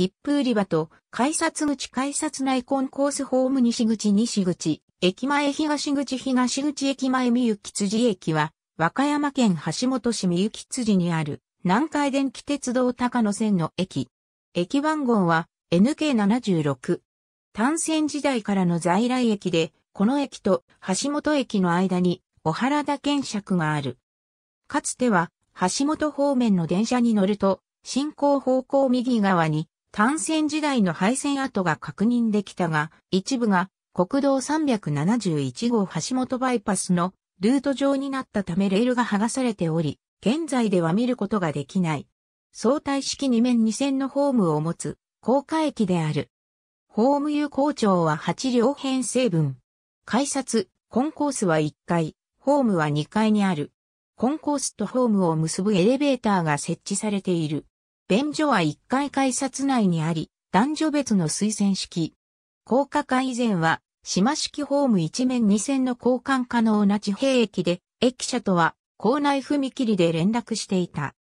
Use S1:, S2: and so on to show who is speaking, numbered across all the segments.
S1: 切符売り場と、改札口改札内コンコースホーム西口西口、駅前東口東口駅前三行辻駅は、和歌山県橋本市三行辻にある、南海電気鉄道高野線の駅。駅番号は NK76。単線時代からの在来駅で、この駅と橋本駅の間に小原田検尺がある。かつては橋本方面の電車に乗ると、進行方向右側に単線時代の廃線跡が確認できたが、一部が国道371号橋本バイパスのルート上になったためレールが剥がされており、現在では見ることができない。相対式2面2線のホームを持つ、高架駅である。ホーム有効長は8両編成分。改札、コンコースは1階、ホームは2階にある。コンコースとホームを結ぶエレベーターが設置されている。便所は1階改札内にあり、男女別の推薦式。高架化以前は、島式ホーム一面2線の交換可能な地平駅で、駅舎とは構内踏切で連絡していた。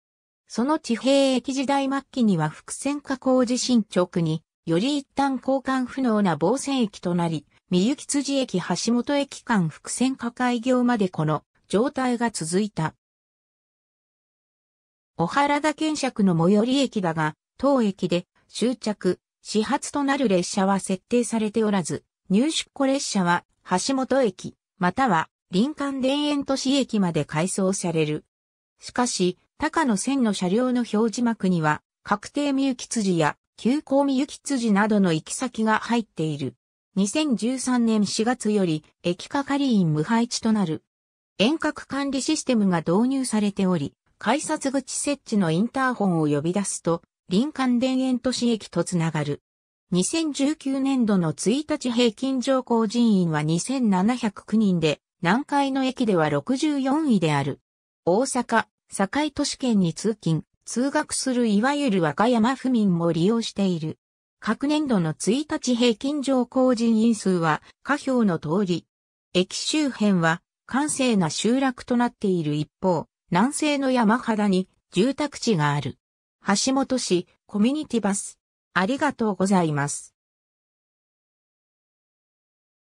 S1: その地平駅時代末期には伏線加工地震直に、より一旦交換不能な防線駅となり、三雪辻駅橋本駅間伏線加開業までこの状態が続いた。小原田建尺の最寄り駅だが、当駅で終着、始発となる列車は設定されておらず、入出庫列車は橋本駅、または林間田園都市駅まで改装される。しかし、高野線の車両の表示幕には、確定三行き辻や急行三行き辻などの行き先が入っている。2013年4月より駅係員無配置となる。遠隔管理システムが導入されており、改札口設置のインターホンを呼び出すと、林間田園都市駅とつながる。2019年度の1日平均乗降人員は2709人で、南海の駅では64位である。大阪、堺都市圏に通勤、通学するいわゆる和歌山府民も利用している。各年度の1日平均乗降人員数は、下表の通り。駅周辺は、閑静な集落となっている一方、南西の山肌に住宅地がある。橋本市コミュニティバス。ありがとうございます。